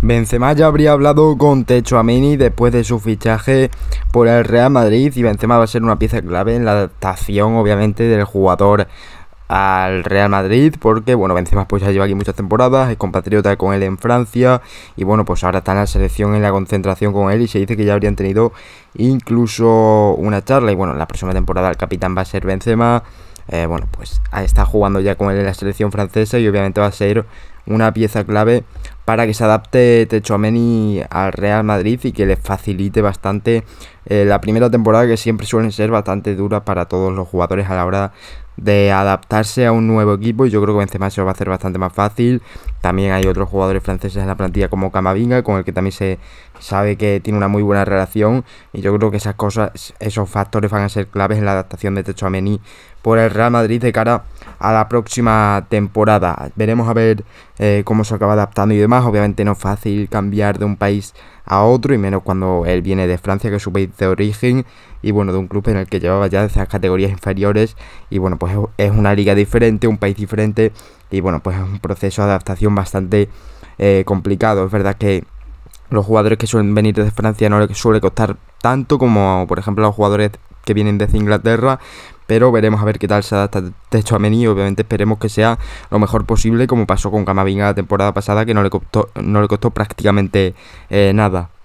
Benzema ya habría hablado con Techo Amini después de su fichaje por el Real Madrid y Benzema va a ser una pieza clave en la adaptación obviamente del jugador al Real Madrid porque bueno Benzema pues ya lleva aquí muchas temporadas es compatriota con él en Francia y bueno pues ahora está en la selección en la concentración con él y se dice que ya habrían tenido incluso una charla y bueno la próxima temporada el capitán va a ser Benzema eh, bueno pues está jugando ya con él en la selección francesa y obviamente va a ser una pieza clave para que se adapte Ameni al Real Madrid y que le facilite bastante eh, la primera temporada que siempre suelen ser bastante duras para todos los jugadores a la hora de adaptarse a un nuevo equipo y yo creo que Benzema se va a hacer bastante más fácil. También hay otros jugadores franceses en la plantilla como Camavinga, con el que también se sabe que tiene una muy buena relación y yo creo que esas cosas, esos factores van a ser claves en la adaptación de Techo Amení por el Real Madrid de cara a la próxima temporada. Veremos a ver eh, cómo se acaba adaptando y demás. Obviamente no es fácil cambiar de un país a otro y menos cuando él viene de Francia, que su país de origen y bueno, de un club en el que llevaba ya desde categorías inferiores y bueno, pues es una liga diferente, un país diferente y bueno, pues es un proceso de adaptación bastante eh, complicado. Es verdad que los jugadores que suelen venir desde Francia no les suele costar tanto como por ejemplo los jugadores que vienen desde Inglaterra, pero veremos a ver qué tal se adapta Techo a obviamente esperemos que sea lo mejor posible como pasó con Camavinga la temporada pasada que no le costó, no le costó prácticamente eh, nada.